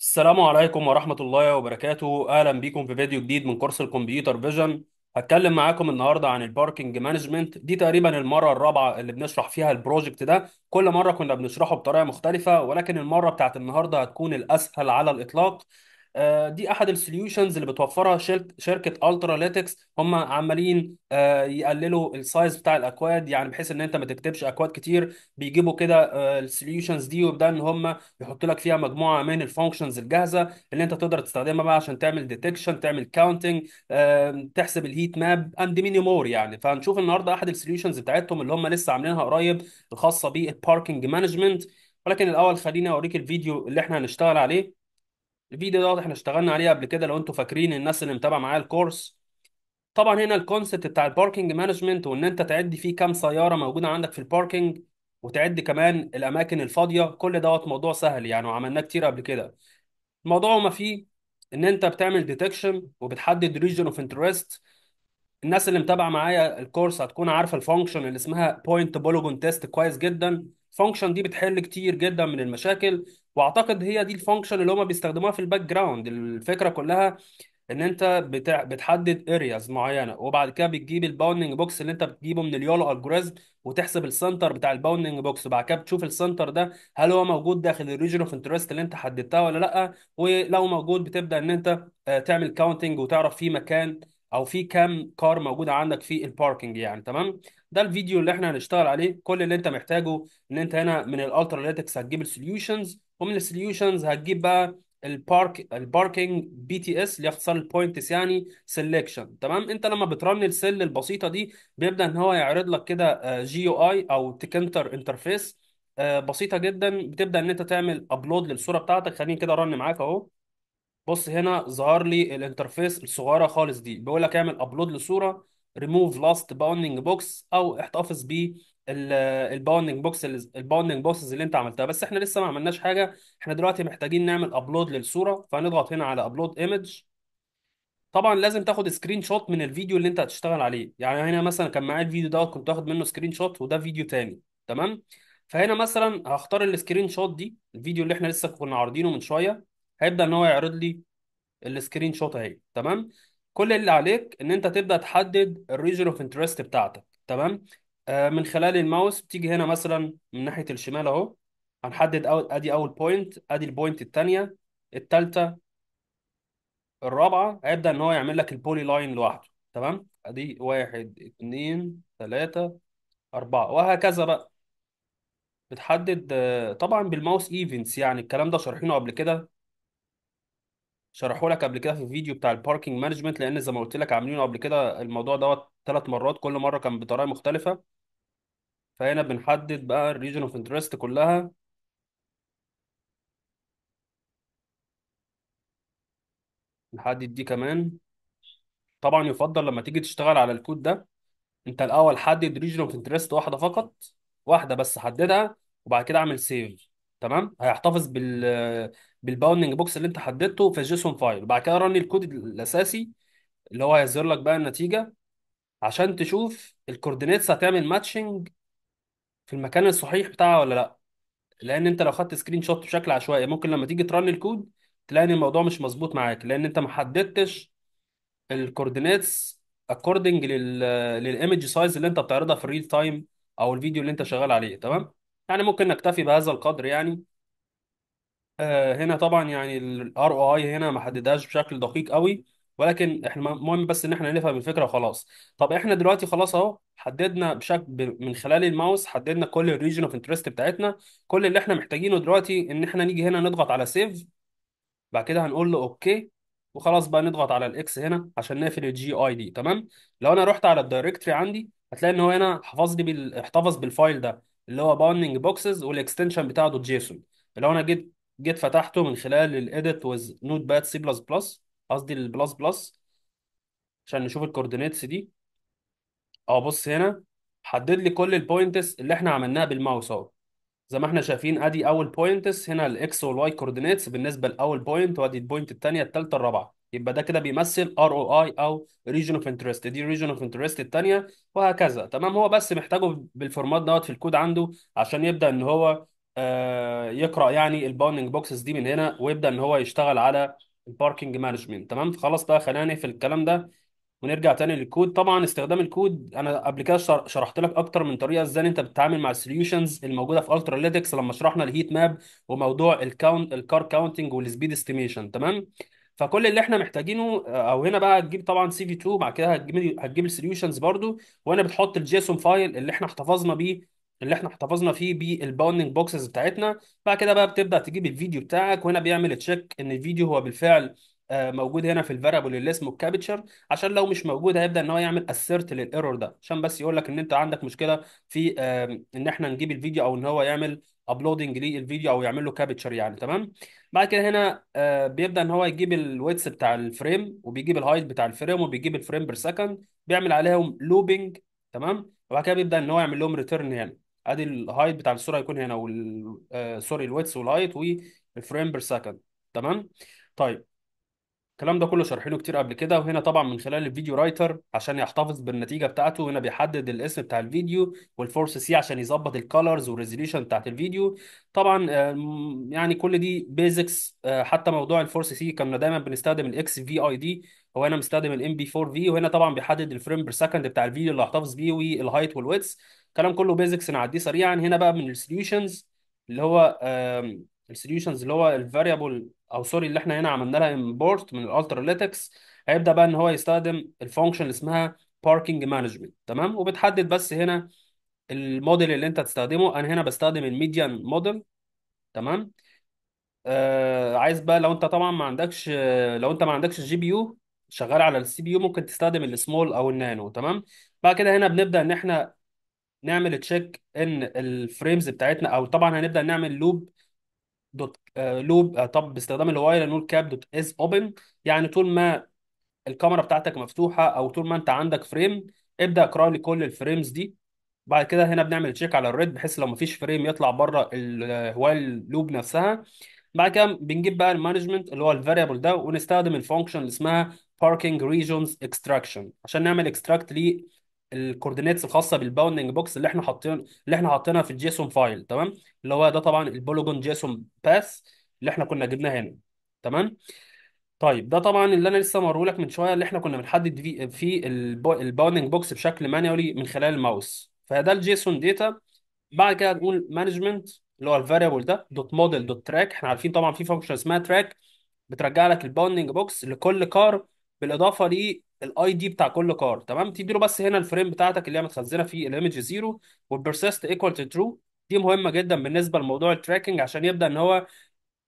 السلام عليكم ورحمة الله وبركاته أهلا بيكم في فيديو جديد من كورس الكمبيوتر فيجن هتكلم معاكم النهاردة عن الباركينج مانجمنت دي تقريبا المرة الرابعة اللي بنشرح فيها البروجكت ده كل مرة كنا بنشرحه بطريقة مختلفة ولكن المرة بتاعت النهاردة هتكون الأسهل على الإطلاق آه، دي احد السوليوشنز اللي بتوفرها شركه الترا لاتكس هم عمالين آه، يقللوا السايز بتاع الاكواد يعني بحيث ان انت ما تكتبش اكواد كتير بيجيبوا كده آه، السوليوشنز دي ويبدا ان هم يحطوا لك فيها مجموعه من الفانكشنز الجاهزه اللي انت تقدر تستخدمها بقى عشان تعمل ديتكشن تعمل كاونتنج تحسب الهيت ماب اند ميني مور يعني فهنشوف النهارده احد السوليوشنز بتاعتهم اللي هم لسه عاملينها قريب الخاصه بالباركنج مانجمنت ولكن الاول خليني اوريك الفيديو اللي احنا هنشتغل عليه الفيديو ده احنا اشتغلنا عليه قبل كده لو انتوا فاكرين الناس اللي متابعه معايا الكورس طبعا هنا الكونسيبت بتاع الباركينج مانجمنت وان انت تعد فيه كام سياره موجوده عندك في الباركينج وتعد كمان الاماكن الفاضيه كل دوت موضوع سهل يعني وعملناه كتير قبل كده الموضوع ما فيه ان انت بتعمل ديتكشن وبتحدد ريجن اوف انترست الناس اللي متابعه معايا الكورس هتكون عارفه الفانكشن اللي اسمها بوينت بولوجون تيست كويس جدا الفانكشن دي بتحل كتير جدا من المشاكل واعتقد هي دي الفانكشن اللي هما بيستخدموها في الباك جراوند الفكره كلها ان انت بتع... بتحدد ارياز معينه وبعد كده بتجيب الباوندنج بوكس اللي انت بتجيبه من اليولو الجوريزم وتحسب السنتر بتاع الباوندنج بوكس وبعد كده بتشوف السنتر ده هل هو موجود داخل الريجن اوف انترست اللي انت حددتها ولا لا ولو موجود بتبدا ان انت آه، تعمل كاونتنج وتعرف في مكان او في كام كار موجوده عندك في الباركنج يعني تمام ده الفيديو اللي احنا هنشتغل عليه كل اللي انت محتاجه ان انت هنا من الالترناتكس هتجيب السوليوشنز ومن السوليوشنز هتجيب بقى البارك الباركينج بي تي اس اللي اختصار البوينتس يعني سيلكشن تمام انت لما بترن السيل البسيطه دي بيبدا ان هو يعرض لك كده آه، جي يو اي او تكنتر انترفيس آه، بسيطه جدا بتبدا ان انت تعمل ابلود للصوره بتاعتك خليني كده رن معاك اهو بص هنا ظهر لي الانترفيس الصغيره خالص دي بيقول لك اعمل ابلود لصوره ريموف لاست باوندنج بوكس او احتفظ ب الباوندنج بوكس الباوندنج بوكسز اللي انت عملتها بس احنا لسه ما عملناش حاجه احنا دلوقتي محتاجين نعمل ابلود للصوره فهنضغط هنا على ابلود ايمج طبعا لازم تاخد سكرين شوت من الفيديو اللي انت هتشتغل عليه يعني هنا مثلا كان معايا الفيديو دوت كنت واخد منه سكرين شوت وده فيديو تاني تمام فهنا مثلا هختار السكرين شوت دي الفيديو اللي احنا لسه كنا عارضينه من شويه هيبدا ان هو يعرض لي السكرين شوت اهي تمام كل اللي عليك ان انت تبدا تحدد الريجن اوف انترست بتاعتك تمام آه من خلال الماوس بتيجي هنا مثلا من ناحيه الشمال اهو هنحدد اول ادي اول بوينت ادي البوينت الثانيه الثالثه الرابعه هيبدا ان هو يعمل لك البولي لاين لوحده تمام ادي واحد اتنين ثلاثة اربعه وهكذا بقى بتحدد آه، طبعا بالماوس ايفنتس يعني الكلام ده شارحينه قبل كده شرحوا لك قبل كده في الفيديو بتاع الباركينج مانجمنت لان زي ما قلت لك عاملينه قبل كده الموضوع دوت ثلاث مرات كل مره كان بطريقه مختلفه فهنا بنحدد بقى الريجن اوف انترست كلها نحدد دي كمان طبعا يفضل لما تيجي تشتغل على الكود ده انت الاول حدد ريجن اوف انترست واحده فقط واحده بس حددها وبعد كده اعمل سيف تمام هيحتفظ بال بالباوندنج بوكس اللي انت حددته في جيسون فايل وبعد كده رن الكود الاساسي اللي هو هيظهر لك بقى النتيجه عشان تشوف الكوردينيتس هتعمل ماتشنج في المكان الصحيح بتاعها ولا لا لان انت لو خدت سكرين شوت بشكل عشوائي ممكن لما تيجي ترن الكود تلاقي ان الموضوع مش مظبوط معاك لان انت ما حددتش الكوردينيتس اكوردنج لل للايمج سايز اللي انت بتعرضها في الريل تايم او الفيديو اللي انت شغال عليه تمام يعني ممكن نكتفي بهذا القدر يعني آه، هنا طبعا يعني الار او اي هنا ما حددهاش بشكل دقيق قوي ولكن احنا المهم بس ان احنا نفهم الفكره وخلاص طب احنا دلوقتي خلاص اهو حددنا بشكل من خلال الماوس حددنا كل الريجن اوف انترست بتاعتنا كل اللي احنا محتاجينه دلوقتي ان احنا نيجي هنا نضغط على سيف بعد كده هنقول له اوكي وخلاص بقى نضغط على الاكس هنا عشان نقفل الجي اي دي تمام لو انا رحت على الدايركتري عندي هتلاقي ان هو هنا حفظ لي بال... احتفظ بالفايل ده اللي هو باوندنج بوكسز والاكستنشن بتاعه دوت جيسون لو انا جيت جيت فتحته من خلال الايديت وز نوت باد سي بلس بلس قصدي البلس بلس عشان نشوف الكوردينيتس دي اه بص هنا حدد لي كل البوينتس اللي احنا عملناها بالماوس اهو زي ما احنا شايفين ادي اول بوينتس هنا الاكس والواي كوردينيتس بالنسبه لاول بوينت وادي البوينت الثانيه الثالثه الرابعه يبقى ده كده بيمثل ار او اي او ريجن اوف انترست دي ريجن اوف انترست الثانيه وهكذا تمام هو بس محتاجه بالفورمات دوت في الكود عنده عشان يبدا ان هو آه، يقرا يعني الباوندنج بوكسز دي من هنا ويبدا ان هو يشتغل على الباركنج مانجمنت تمام خلاص بقى خلينا في الكلام ده ونرجع تاني للكود طبعا استخدام الكود انا قبل كده شرحت لك اكتر من طريقه ازاي انت بتتعامل مع السوليوشنز الموجوده في التراليتكس لما شرحنا الهيت ماب وموضوع الكاونت الكار كاونتنج والسبيد استيميشن تمام فكل اللي احنا محتاجينه آه، او هنا بقى هتجيب طبعا سي في 2 بعد كده هتجيب هتجيب السوليوشنز برضو وهنا بتحط الجيسون فايل اللي احنا احتفظنا بيه اللي احنا احتفظنا فيه بالباوندنج بوكسز بتاعتنا بعد كده بقى بتبدا تجيب الفيديو بتاعك وهنا بيعمل تشيك ان الفيديو هو بالفعل آه، موجود هنا في الفاريبل اللي اسمه الكابتشر عشان لو مش موجود هيبدا ان هو يعمل اسيرت للايرور ده عشان بس يقول لك ان انت عندك مشكله في ان احنا نجيب الفيديو او ان هو يعمل ابلودنج للفيديو او يعمل له كابتشر يعني تمام بعد كده هنا آه، بيبدا ان هو يجيب الويتس بتاع الفريم وبيجيب الهايت بتاع الفريم وبيجيب الفريم بير سكند بيعمل عليهم لوبنج تمام وبعد كده بيبدا ان هو يعمل لهم ريتيرن هنا ادي الهايت بتاع الصوره هيكون هنا وال سوري الويتس والهايت والفريم بير سكند تمام طيب الكلام ده كله شارحينه كتير قبل كده وهنا طبعا من خلال الفيديو رايتر عشان يحتفظ بالنتيجه بتاعته هنا بيحدد الاسم بتاع الفيديو والفورس سي عشان يظبط الكالرز والريزوليوشن بتاعت الفيديو طبعا آه، يعني كل دي بيزكس آه، حتى موضوع الفورس سي كنا دايما بنستخدم الاكس في اي دي هو هنا مستخدم الام بي 4 في وهنا طبعا بيحدد الفريم بير سكند بتاع الفيديو اللي هحتفظ بيه والهايت والويتس الكلام كله بيزكس نعديه سريعا هنا بقى من السوليوشنز اللي هو السوليوشنز اللي هو الفاريبل او سوري اللي احنا هنا عملنا لها امبورت من الالترليتكس هيبدا بقى ان هو يستخدم الفانكشن اللي اسمها باركنج مانجمنت تمام وبتحدد بس هنا الموديل اللي انت هتستخدمه انا هنا بستخدم الميديان موديل تمام آه عايز بقى لو انت طبعا ما عندكش لو انت ما عندكش جي بي يو شغال على السي بي يو ممكن تستخدم السمول او النانو تمام بعد كده هنا بنبدا ان احنا نعمل تشيك ان الفريمز بتاعتنا او طبعا هنبدا نعمل لوب دوت آه، لوب آه، طب باستخدام الواي نقول كاب دوت از اوبن يعني طول ما الكاميرا بتاعتك مفتوحه او طول ما انت عندك فريم ابدا اقرا لي كل الفريمز دي بعد كده هنا بنعمل تشيك على الريد بحيث لو مفيش فريم يطلع بره الوايل آه، لوب نفسها بعد كده بنجيب بقى المانجمنت اللي هو الفاريبل ده ونستخدم الفانكشن اللي اسمها parking regions extraction عشان نعمل extract الكوردينيتس الخاصه بالباوندنج بوكس اللي احنا حاطين اللي احنا حاطينها في الجيسون فايل تمام اللي هو ده طبعا البولوجون جيسون باث اللي احنا كنا جبناه هنا تمام طيب ده طبعا اللي انا لسه موريهولك من شويه اللي احنا كنا بنحدد فيه في الباوندنج بوكس بشكل مانيولي من خلال الماوس فده الجيسون داتا بعد كده هنقول مانجمنت اللي هو الفاريبل ده دوت موديل دوت تراك احنا عارفين طبعا في فانكشن اسمها تراك بترجع لك الباوندنج بوكس لكل كار بالاضافه ل الاي دي بتاع كل كار تمام تدي له بس هنا الفريم بتاعتك اللي هي متخزنه في الايمج زيرو والبرسيست ايكوال تو ترو دي مهمه جدا بالنسبه لموضوع التراكنج عشان يبدا ان هو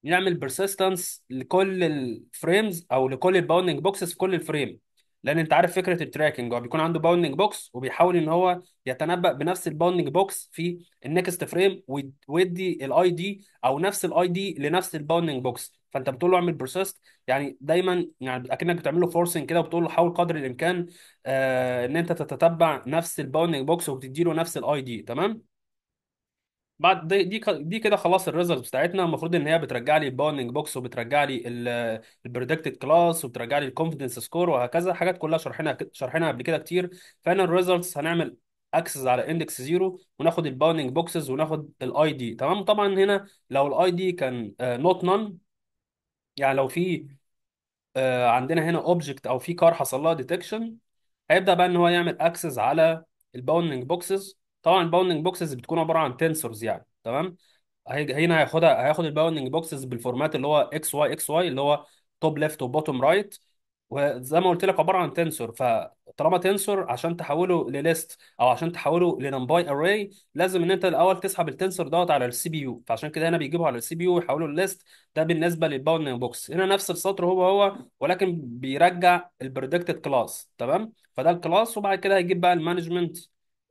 يعمل بيرسيستنس لكل الفريمز او لكل الباوندنج بوكسز في كل الفريم لان انت عارف فكره التراكنج هو بيكون عنده باوندنج بوكس وبيحاول ان هو يتنبأ بنفس الباوندنج بوكس في النكست فريم ويدي الاي دي او نفس الاي دي لنفس الباوندنج بوكس فانت بتقول له اعمل بروسيست يعني دايما يعني اكنك بتعمل له فورسنج كده وبتقول له حاول قدر الامكان آه ان انت تتتبع نفس الباوندنج بوكس وبتدي له نفس الاي دي تمام بعد دي دي دي كده خلاص الريزلتس بتاعتنا المفروض ان هي بترجع لي الباوندنج بوكس وبترجع لي البريدكتد كلاس وبترجع لي الكونفدنس سكور وهكذا حاجات كلها شرحناها شرحناها قبل كده كتير فانا الريزلتس هنعمل اكسس على اندكس زيرو وناخد الباوندنج بوكسز وناخد الاي دي تمام طبعا هنا لو الاي دي كان نوت آه، نون يعني لو في آه، عندنا هنا اوبجكت او في كار حصل لها ديتكشن هيبدا بقى ان هو يعمل اكسس على الباوندنج بوكسز طبعا الباوندنج بوكسز بتكون عباره عن تنسورز يعني تمام هنا هياخدها هياخد الباوندنج بوكسز بالفورمات اللي هو اكس واي اكس واي اللي هو توب ليفت وبوتوم رايت وزي ما قلت لك عباره عن تنسور فطالما تنسور عشان تحوله لليست او عشان تحوله لنمباي اري لازم ان انت الاول تسحب التنسور دوت على السي بي يو فعشان كده هنا بيجيبه على السي بي يو ويحوله لليست ده بالنسبه للباوندنج بوكس هنا نفس السطر هو هو ولكن بيرجع البريدكتد كلاس تمام فده الكلاس وبعد كده هيجيب بقى المانجمنت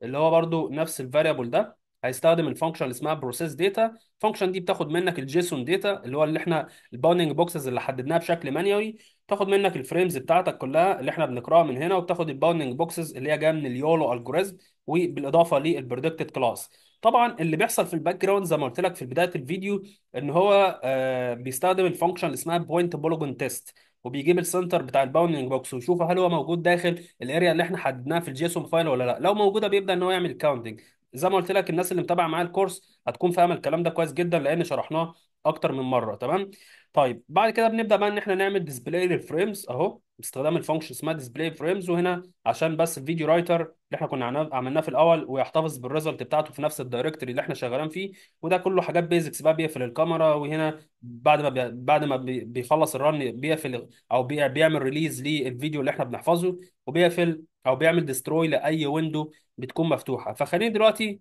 اللي هو برده نفس الفاريبل ده هيستخدم الفانكشن اللي اسمها بروسيس داتا الفانكشن دي بتاخد منك الجيسون داتا اللي هو اللي احنا الباوندنج بوكسز اللي حددناها بشكل مانيوي تاخد منك الفريمز بتاعتك كلها اللي احنا بنقراها من هنا وبتاخد الباوندنج بوكسز اللي هي جايه من اليولو الجوريزم وبالاضافه للبريدكتد كلاس طبعا اللي بيحصل في الباك جراوند زي ما قلت لك في بدايه الفيديو ان هو آه، بيستخدم الفانكشن اللي اسمها بوينت بولوجون تيست وبيجيب السنتر بتاع الباوندنج بوكس ويشوف هل هو موجود داخل الاريا اللي احنا حددناها في الجيسون فايل ولا لا لو موجوده بيبدا ان هو يعمل كاونتنج زي ما قلت لك الناس اللي متابعه معايا الكورس هتكون فاهم الكلام ده كويس جدا لان شرحناه اكتر من مره تمام طيب بعد كده بنبدا بقى ان احنا نعمل ديسبلاي للفريمز اهو باستخدام الفانكشن اسمها ديسبلاي فريمز وهنا عشان بس الفيديو رايتر اللي احنا كنا عملناه في الاول ويحتفظ بالريزلت بتاعته في نفس الدايركتوري اللي احنا شغالين فيه وده كله حاجات بيزكس بقى بيقفل الكاميرا وهنا بعد ما بي... بعد ما بي... بيخلص الرن بيقفل او بي... بيعمل ريليز للفيديو اللي احنا بنحفظه وبيقفل او بيعمل ديستروي لاي ويندو بتكون مفتوحه فخليني دلوقتي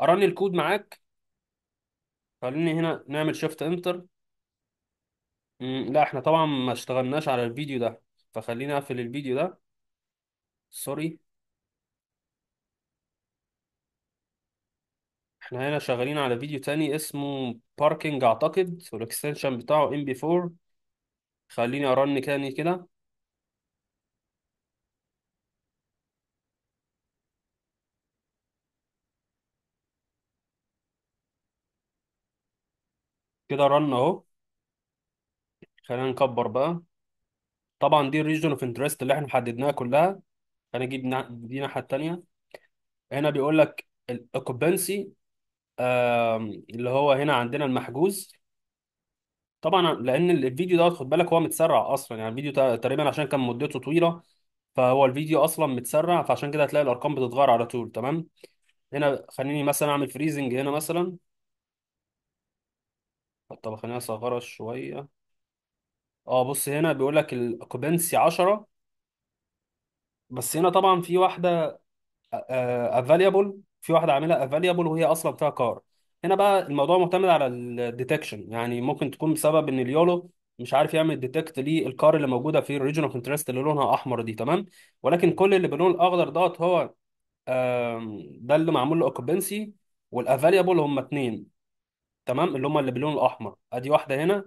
ارن الكود معاك خليني هنا نعمل شيفت انتر لا احنا طبعا ما اشتغلناش على الفيديو ده فخليني اقفل الفيديو ده سوري احنا هنا شغالين على فيديو تاني اسمه باركينج اعتقد والاكستنشن بتاعه ام بي 4 خليني ارن تاني كده كده رن اهو خلينا نكبر بقى طبعا دي الريجن اوف انترست اللي احنا حددناها كلها هنجيب نجيب دي الناحيه التانيه هنا بيقول لك الاوكوبنسي اللي هو هنا عندنا المحجوز طبعا لان الفيديو ده خد بالك هو متسرع اصلا يعني الفيديو تقريبا عشان كان مدته طويله فهو الفيديو اصلا متسرع فعشان كده هتلاقي الارقام بتتغير على طول تمام هنا خليني مثلا اعمل فريزنج هنا مثلا طب خلينا اصغرها شويه اه بص هنا بيقول لك الاوكوبنسي 10 بس هنا طبعا في واحده افاليبل آه، آه، في واحده عاملها افاليبل وهي اصلا فيها كار هنا بقى الموضوع معتمد على الديتكشن يعني ممكن تكون بسبب ان اليولو مش عارف يعمل ديتكت للكار اللي موجوده في الريجن اوف انترست اللي لونها احمر دي تمام ولكن كل اللي باللون الاخضر دوت هو ده اللي معمول له اوكوبنسي والافاليبل هم اتنين تمام اللي هم اللي باللون الاحمر ادي واحده هنا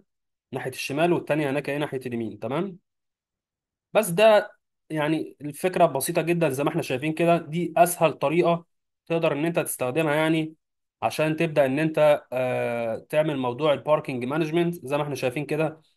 ناحيه الشمال والتانيه هناك ايه ناحيه اليمين تمام بس ده يعني الفكره بسيطه جدا زي ما احنا شايفين كده دي اسهل طريقه تقدر ان انت تستخدمها يعني عشان تبدا ان انت آه، تعمل موضوع الباركينج مانجمنت زي ما احنا شايفين كده